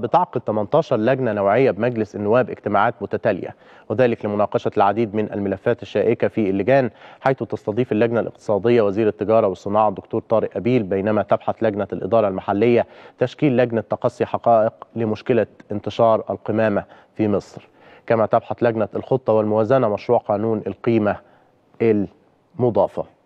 بتعقد 18 لجنة نوعية بمجلس النواب اجتماعات متتالية وذلك لمناقشة العديد من الملفات الشائكة في اللجان حيث تستضيف اللجنة الاقتصادية وزير التجارة والصناعة الدكتور طارق أبيل بينما تبحث لجنة الإدارة المحلية تشكيل لجنة تقصي حقائق لمشكلة انتشار القمامة في مصر كما تبحث لجنة الخطة والموازنة مشروع قانون القيمة المضافة